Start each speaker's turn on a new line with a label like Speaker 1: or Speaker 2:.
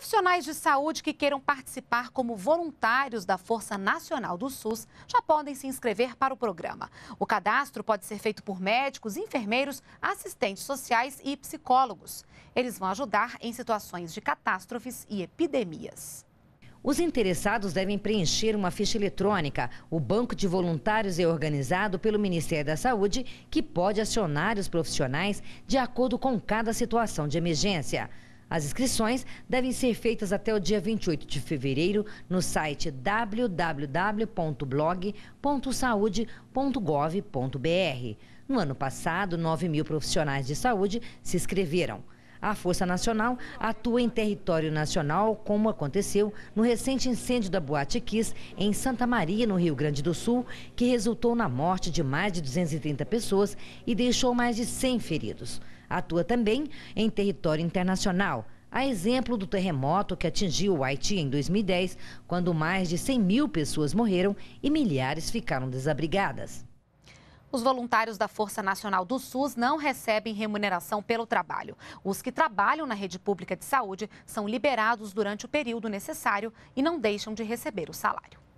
Speaker 1: Profissionais de saúde que queiram participar como voluntários da Força Nacional do SUS já podem se inscrever para o programa. O cadastro pode ser feito por médicos, enfermeiros, assistentes sociais e psicólogos. Eles vão ajudar em situações de catástrofes e epidemias.
Speaker 2: Os interessados devem preencher uma ficha eletrônica. O banco de voluntários é organizado pelo Ministério da Saúde, que pode acionar os profissionais de acordo com cada situação de emergência. As inscrições devem ser feitas até o dia 28 de fevereiro no site www.blog.saude.gov.br. No ano passado, 9 mil profissionais de saúde se inscreveram. A Força Nacional atua em território nacional, como aconteceu no recente incêndio da Boate Kiss em Santa Maria, no Rio Grande do Sul, que resultou na morte de mais de 230 pessoas e deixou mais de 100 feridos atua também em território internacional. A exemplo do terremoto que atingiu o Haiti em 2010, quando mais de 100 mil pessoas morreram e milhares ficaram desabrigadas.
Speaker 1: Os voluntários da Força Nacional do SUS não recebem remuneração pelo trabalho. Os que trabalham na rede pública de saúde são liberados durante o período necessário e não deixam de receber o salário.